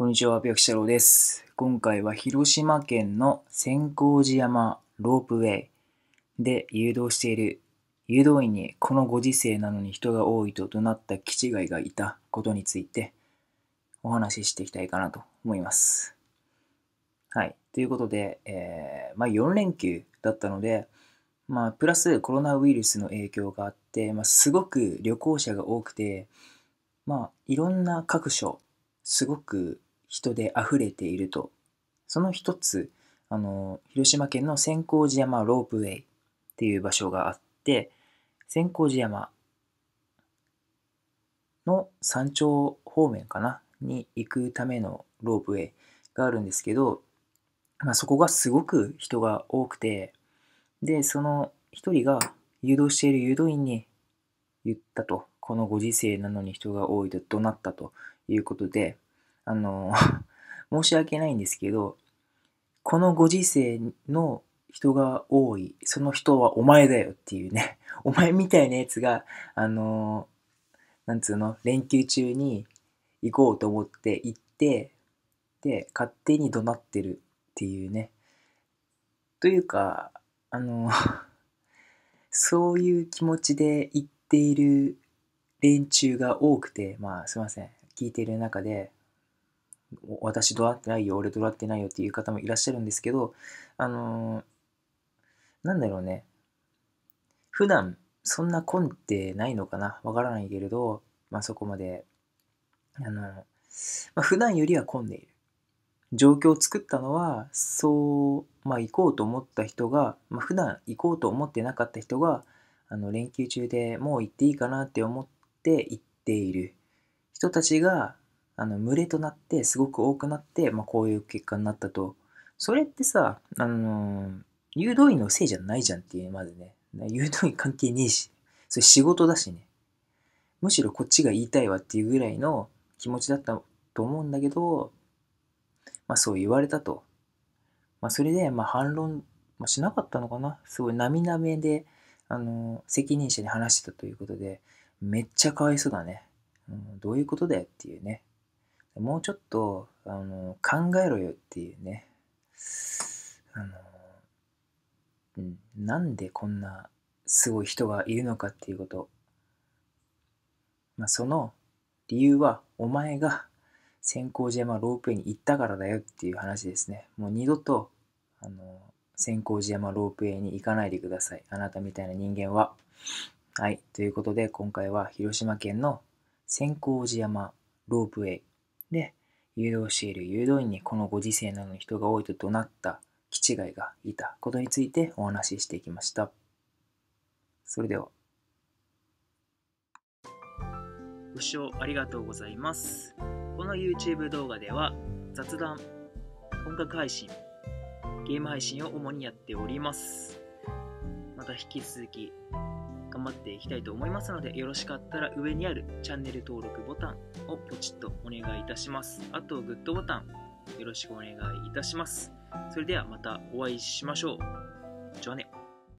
こんにちは、ピアキシャロです。今回は広島県の千光寺山ロープウェイで誘導している誘導員にこのご時世なのに人が多いと怒鳴った気違いがいたことについてお話ししていきたいかなと思います。はい。ということで、えー、まあ、4連休だったので、まあ、プラスコロナウイルスの影響があって、まあ、すごく旅行者が多くて、まあ、いろんな各所、すごく人で溢れていると。その一つ、あの、広島県の千光寺山ロープウェイっていう場所があって、千光寺山の山頂方面かなに行くためのロープウェイがあるんですけど、まあ、そこがすごく人が多くて、で、その一人が誘導している誘導員に言ったと、このご時世なのに人が多いと怒鳴ったということで、あの、申し訳ないんですけど、このご時世の人が多い、その人はお前だよっていうね、お前みたいなやつが、あの、なんつうの、連休中に行こうと思って行って、で、勝手に怒鳴ってるっていうね。というか、あの、そういう気持ちで行っている連中が多くて、まあすいません、聞いている中で、私と会ってないよ、俺と会ってないよっていう方もいらっしゃるんですけど、あのー、なんだろうね。普段、そんな混んでないのかなわからないけれど、まあそこまで、あのー、まあ、普段よりは混んでいる。状況を作ったのは、そう、まあ行こうと思った人が、まあ普段行こうと思ってなかった人が、あの連休中でもう行っていいかなって思って行っている人たちがあの群れとなってすごく多くなって、まあ、こういう結果になったとそれってさ、あのー、誘導員のせいじゃないじゃんっていうまずね誘導員関係ねえしそれ仕事だしねむしろこっちが言いたいわっていうぐらいの気持ちだったと思うんだけど、まあ、そう言われたと、まあ、それでまあ反論、ましなかったのかなすごいな々で、あのー、責任者に話してたということでめっちゃかわいそうだね、うん、どういうことだよっていうねもうちょっとあの考えろよっていうねあの、うん、なんでこんなすごい人がいるのかっていうこと、まあ、その理由はお前が先行寺山ロープウェイに行ったからだよっていう話ですねもう二度とあの先行寺山ロープウェイに行かないでくださいあなたみたいな人間ははいということで今回は広島県の先行寺山ロープウェイで、誘導している誘導員にこのご時世などの人が多いと怒鳴った気違いがいたことについてお話ししていきました。それでは。ご視聴ありがとうございます。この YouTube 動画では雑談、音楽配信、ゲーム配信を主にやっております。また引き続き頑張っていきたいと思いますのでよろしかったら上にあるチャンネル登録ボタンをポチッとお願いいたしますあとグッドボタンよろしくお願いいたしますそれではまたお会いしましょうじゃあね